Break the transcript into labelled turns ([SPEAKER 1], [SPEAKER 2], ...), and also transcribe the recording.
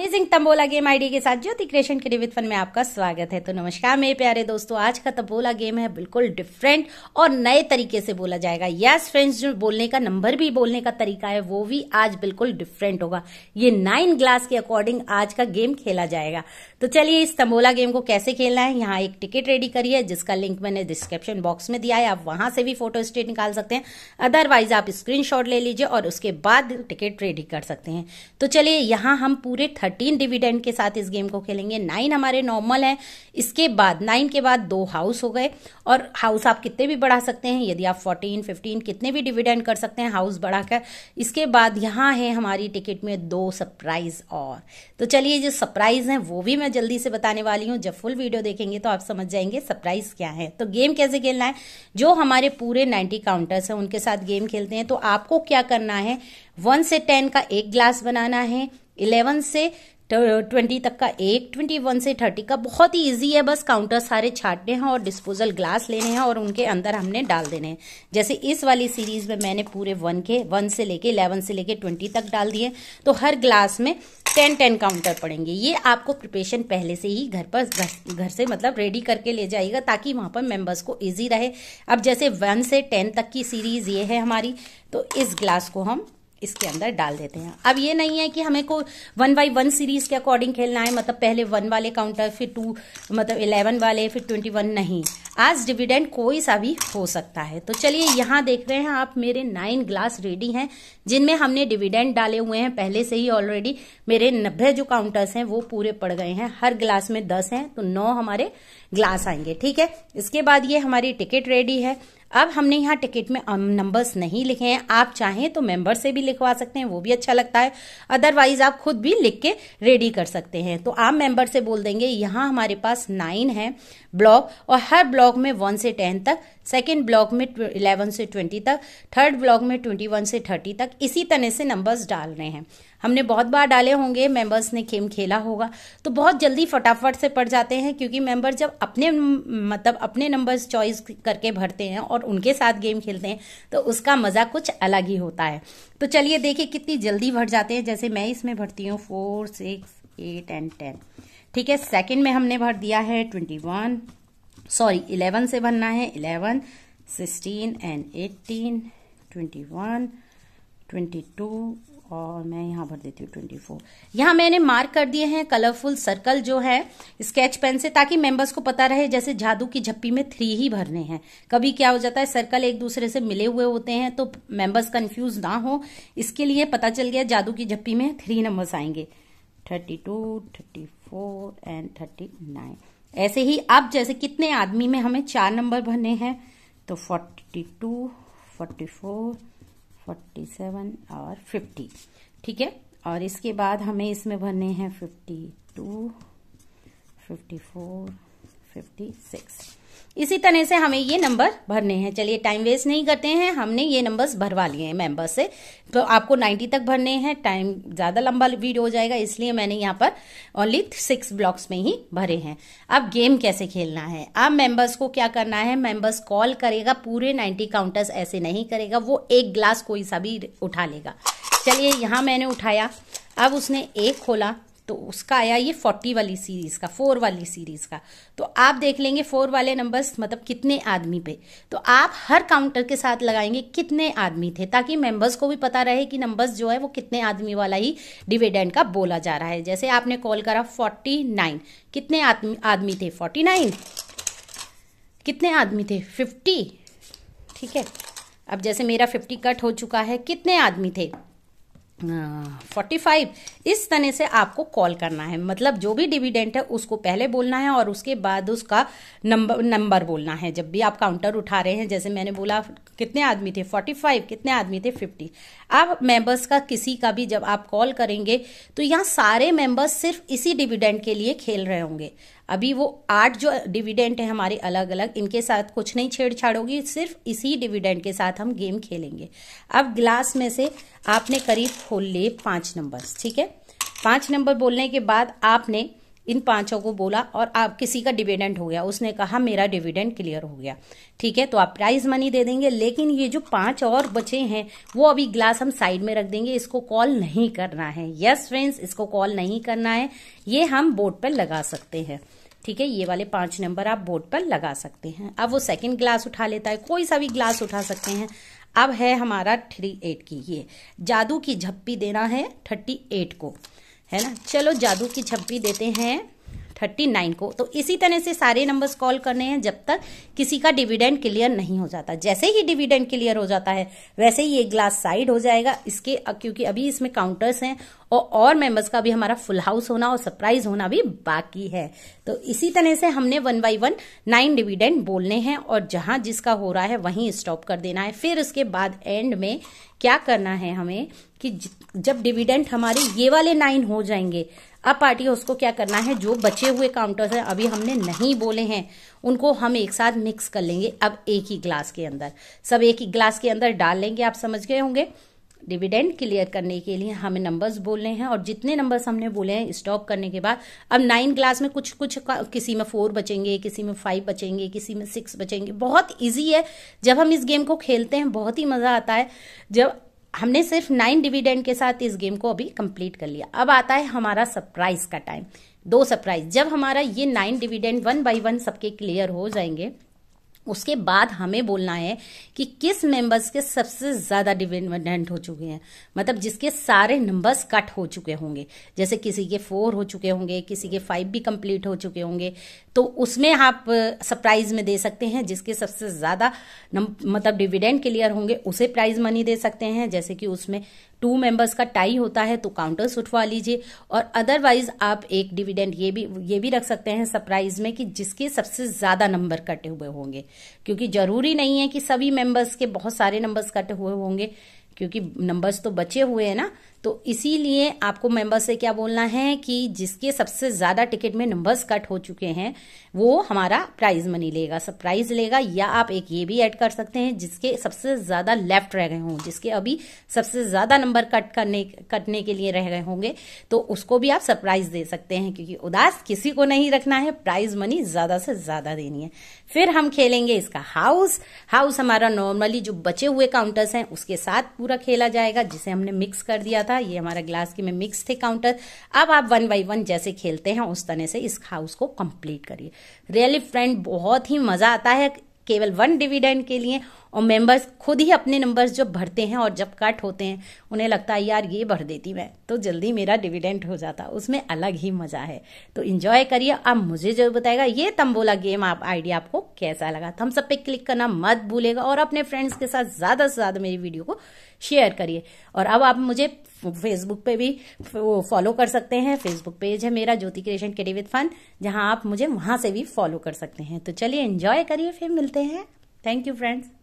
[SPEAKER 1] amazing tambola game ID के साथ ज्योति creation के रिवित फन में आपका स्वागत है तो नमस्कार मेरे प्यारे दोस्तों आज का तंबोला गेम है बिल्कुल डिफरेंट और नए तरीके से बोला जाएगा यस फ्रेंड्स जो बोलने का नंबर भी बोलने का तरीका है वो भी आज बिल्कुल डिफरेंट होगा ये नाइन ग्लास के अकॉर्डिंग आज का गेम खेला जाएगा तो चलिए इस तंबोला गेम को कैसे खेलना है यहाँ एक टिकट रेडी करी है जिसका लिंक मैंने डिस्क्रिप्शन बॉक्स में दिया है आप वहां से भी फोटो स्टेट निकाल सकते हैं अदरवाइज आप स्क्रीन ले लीजिए और उसके बाद टिकट रेडी कर सकते हैं तो चलिए यहाँ हम पूरे थर्टी थर्टीन डिविडेंड के साथ इस गेम को खेलेंगे नाइन हमारे नॉर्मल है इसके बाद नाइन के बाद दो हाउस हो गए और हाउस आप कितने भी बढ़ा सकते हैं यदि आप फोर्टीन फिफ्टीन कितने भी डिविडेंड कर सकते हैं हाउस बढ़ाकर इसके बाद यहाँ है हमारी टिकट में दो सरप्राइज और तो चलिए जो सरप्राइज है वो भी मैं जल्दी से बताने वाली हूँ जब फुल वीडियो देखेंगे तो आप समझ जाएंगे सरप्राइज क्या है तो गेम कैसे खेलना है जो हमारे पूरे नाइन्टी काउंटर्स हैं उनके साथ गेम खेलते हैं तो आपको क्या करना है वन से टेन का एक ग्लास बनाना है इलेवन से ट्वेंटी तक का एक ट्वेंटी वन से थर्टी का बहुत ही इजी है बस काउंटर सारे छाटने हैं और डिस्पोजल ग्लास लेने हैं और उनके अंदर हमने डाल देने हैं जैसे इस वाली सीरीज में मैंने पूरे वन के वन से लेके इलेवन से लेके ट्वेंटी तक डाल दिए तो हर ग्लास में टेन टेन काउंटर पड़ेंगे ये आपको प्रिपरेशन पहले से ही घर पर घर, घर से मतलब रेडी करके ले जाइएगा ताकि वहाँ पर मेम्बर्स को ईजी रहे अब जैसे वन से टेन तक की सीरीज ये है हमारी तो इस ग्लास को हम इसके अंदर डाल देते हैं अब ये नहीं है कि हमें को वन बाई वन सीरीज के अकॉर्डिंग खेलना है मतलब पहले वन वाले काउंटर फिर टू मतलब इलेवन वाले फिर ट्वेंटी वन नहीं आज डिविडेंड कोई सा भी हो सकता है तो चलिए यहाँ देख रहे हैं आप मेरे नाइन ग्लास रेडी हैं जिनमें हमने डिविडेंड डाले हुए हैं पहले से ही ऑलरेडी मेरे नब्बे जो काउंटर्स हैं वो पूरे पड़ गए हैं हर ग्लास में दस हैं तो नौ हमारे ग्लास आएंगे ठीक है इसके बाद ये हमारी टिकट रेडी है अब हमने यहाँ टिकट में नंबर्स um, नहीं लिखे हैं आप चाहें तो मेंबर से भी लिखवा सकते हैं वो भी अच्छा लगता है अदरवाइज आप खुद भी लिख के रेडी कर सकते हैं तो आप मेंबर से बोल देंगे यहाँ हमारे पास नाइन है ब्लॉक और हर ब्लॉक में वन से टेन तक सेकेंड ब्लॉक में इलेवन से ट्वेंटी तक थर्ड ब्लॉक में ट्वेंटी वन से थर्टी तक इसी तरह से नंबर्स डाल रहे हैं हमने बहुत बार डाले होंगे मेंबर्स ने खेम खेला होगा तो बहुत जल्दी फटाफट से पड़ जाते हैं क्योंकि मेंबर जब अपने मतलब अपने नंबर्स चॉइस करके भरते हैं और उनके साथ गेम खेलते हैं तो उसका मज़ा कुछ अलग ही होता है तो चलिए देखिए कितनी जल्दी भर जाते हैं जैसे मैं इसमें भरती हूँ four six eight and ten ठीक है सेकेंड में हमने भर दिया है ट्वेंटी वन सॉरी इलेवन से बनना है eleven sixteen and eighteen twenty one twenty two और मैं यहाँ भर देती हूँ ट्वेंटी फोर यहाँ मैंने मार्क कर दिए हैं कलरफुल सर्कल जो है स्केच पेन से ताकि मेंबर्स को पता रहे जैसे जादू की झप्पी में थ्री ही भरने हैं कभी क्या हो जाता है सर्कल एक दूसरे से मिले हुए होते हैं तो मेंबर्स कंफ्यूज ना हो इसके लिए पता चल गया जादू की झप्पी में थ्री नंबर्स आएंगे thirty two thirty four and thirty nine ऐसे ही अब जैसे कितने आदमी में हमें चार नंबर भरने हैं तो forty two forty four forty seven और फिफ्टी ठीक है और इसके बाद हमें इसमें भरने हैं fifty two fifty four fifty six इसी तरह से हमें ये नंबर भरने हैं चलिए टाइम वेस्ट नहीं करते हैं हमने ये नंबर्स भरवा लिए हैं मेंबर से तो आपको 90 तक भरने हैं टाइम ज़्यादा लंबा वीडियो हो जाएगा इसलिए मैंने यहाँ पर ओनली सिक्स ब्लॉक्स में ही भरे हैं अब गेम कैसे खेलना है अब मेंबर्स को क्या करना है मेंबर्स कॉल करेगा पूरे 90 काउंटर्स ऐसे नहीं करेगा वो एक ग्लास कोई सा भी उठा लेगा चलिए यहाँ मैंने उठाया अब उसने एक खोला तो उसका आया ये फोर्टी वाली सीरीज का फोर वाली सीरीज का तो आप देख लेंगे फोर वाले नंबर्स मतलब कितने आदमी पे तो आप हर काउंटर के साथ लगाएंगे कितने आदमी थे ताकि मेंबर्स को भी पता रहे कि नंबर्स जो है वो कितने आदमी वाला ही डिविडेंड का बोला जा रहा है जैसे आपने कॉल करा फोर्टी नाइन कितने आदमी आदमी थे फोर्टी नाइन कितने आदमी थे फिफ्टी ठीक है अब जैसे मेरा फिफ्टी कट हो चुका है कितने आदमी थे फोर्टी फाइव इस तरह से आपको कॉल करना है मतलब जो भी डिविडेंट है उसको पहले बोलना है और उसके बाद उसका नंबर नंबर बोलना है जब भी आप काउंटर उठा रहे हैं जैसे मैंने बोला कितने आदमी थे फोर्टी फाइव कितने आदमी थे फिफ्टी आप मेंबर्स का किसी का भी जब आप कॉल करेंगे तो यहाँ सारे मेंबर्स सिर्फ इसी डिविडेंट के लिए खेल रहे होंगे अभी वो आठ जो डिविडेंट है हमारे अलग अलग इनके साथ कुछ नहीं छेड़छाड़ होगी सिर्फ इसी डिविडेंट के साथ हम गेम खेलेंगे अब ग्लास में से आपने करीब खोल लिए पांच नंबर ठीक है पांच नंबर बोलने के बाद आपने इन पांचों को बोला और आप किसी का डिविडेंट हो गया उसने कहा मेरा डिविडेंट क्लियर हो गया ठीक है तो आप प्राइज मनी दे देंगे लेकिन ये जो पांच और बचे हैं वो अभी ग्लास हम साइड में रख देंगे इसको कॉल नहीं करना है यस yes, फ्रेंड्स इसको कॉल नहीं करना है ये हम बोर्ड पर लगा सकते हैं ठीक है ये वाले पांच नंबर आप बोर्ड पर लगा सकते हैं अब वो सेकंड ग्लास उठा लेता है कोई सा भी ग्लास उठा सकते हैं अब है हमारा थ्री एट की ये जादू की झप्पी देना है थर्टी एट को है ना चलो जादू की झप्पी देते हैं थर्टी नाइन को तो इसी तरह से सारे नंबर्स कॉल करने हैं जब तक किसी का डिविडेंड क्लियर नहीं हो जाता जैसे ही डिविडेंड क्लियर हो जाता है वैसे ही एक ग्लास साइड हो जाएगा इसके क्योंकि अभी इसमें काउंटर्स हैं और और मेंबर्स का भी हमारा फुल हाउस होना और सरप्राइज होना भी बाकी है तो इसी तरह से हमने one by one nine dividend बोलने हैं और जहां जिसका हो रहा है वहीं स्टॉप कर देना है फिर उसके बाद एंड में क्या करना है हमें कि जब डिविडेंड हमारे ये वाले नाइन हो जाएंगे अब पार्टी उसको क्या करना है जो बचे हुए काउंटर्स हैं अभी हमने नहीं बोले हैं उनको हम एक साथ मिक्स कर लेंगे अब एक ही ग्लास के अंदर सब एक ही ग्लास के अंदर डाल लेंगे आप समझ गए होंगे डिविडेंड क्लियर करने के लिए हमें नंबर्स बोलने हैं और जितने नंबर्स हमने बोले हैं स्टॉप करने के बाद अब नाइन ग्लास में कुछ कुछ किसी में फोर बचेंगे किसी में फाइव बचेंगे किसी में सिक्स बचेंगे बहुत ईजी है जब हम इस गेम को खेलते हैं बहुत ही मज़ा आता है जब हमने सिर्फ नाइन डिविडेंड के साथ इस गेम को अभी कंप्लीट कर लिया अब आता है हमारा सरप्राइज का टाइम दो सरप्राइज जब हमारा ये nine dividend one by one सबके क्लियर हो जाएंगे उसके बाद हमें बोलना है कि किस मेंबर्स के सबसे ज़्यादा डिविडेंट हो चुके हैं मतलब जिसके सारे नंबर्स कट हो चुके होंगे जैसे किसी के फोर हो चुके होंगे किसी के फाइव भी कंप्लीट हो चुके होंगे तो उसमें आप सरप्राइज में दे सकते हैं जिसके सबसे ज़्यादा मतलब डिविडेंट क्लियर होंगे उसे प्राइज मनी दे सकते हैं जैसे कि उसमें टू मेंबर्स का टाई होता है तो काउंटर्स उठवा लीजिए और अदरवाइज आप एक डिविडेंड ये भी ये भी रख सकते हैं सरप्राइज में कि जिसके सबसे ज़्यादा नंबर कटे हुए होंगे क्योंकि ज़रूरी नहीं है कि सभी मेंबर्स के बहुत सारे नंबर्स कटे हुए होंगे क्योंकि नंबर्स तो बचे हुए हैं ना तो इसीलिए आपको मेंबर से क्या बोलना है कि जिसके सबसे ज़्यादा टिकट में नंबर्स कट हो चुके हैं वो हमारा प्राइज मनी लेगा सब प्राइज लेगा या आप एक ये भी ऐड कर सकते हैं जिसके सबसे ज़्यादा लेफ्ट रह गए हों जिसके अभी सबसे ज़्यादा नंबर कट करने कटने के लिए रह गए होंगे तो उसको भी आप सरप्राइज दे सकते हैं क्योंकि उदास किसी को नहीं रखना है प्राइज मनी ज़्यादा से ज़्यादा देनी है फिर हम खेलेंगे इसका हाउस हाउस हमारा नॉर्मली जो बचे हुए काउंटर्स हैं उसके साथ पूरा खेला जाएगा जिसे हमने मिक्स कर दिया था था ये हमारा ग्लास की में मिक्स थे काउंटर अब आप वन बाई वन जैसे खेलते हैं उस तरह से इस हाउस को कंप्लीट करिए रियली फ्रेंड बहुत ही मजा आता है केवल वन डिविडेंड के लिए और मेंबर्स खुद ही अपने नंबर्स जब भरते हैं और जब कट होते हैं उन्हें लगता है यार ये भर देती मैं तो जल्दी मेरा डिविडेंट हो जाता उसमें अलग ही मज़ा है तो इंजॉय करिए अब मुझे जो बताएगा ये तंबोला गेम आप आइडिया आपको कैसा लगा थम्स तो अप पे क्लिक करना मत भूलेगा और अपने फ्रेंड्स के साथ ज़्यादा से ज़्यादा मेरी वीडियो को शेयर करिए और अब आप मुझे फेसबुक पे भी वो फॉलो कर सकते हैं फेसबुक पेज है मेरा ज्योति क्रिएशन के डेविथ फन जहां आप मुझे वहां से भी फॉलो कर सकते हैं तो चलिए एंजॉय करिए फिर मिलते हैं थैंक यू फ्रेंड्स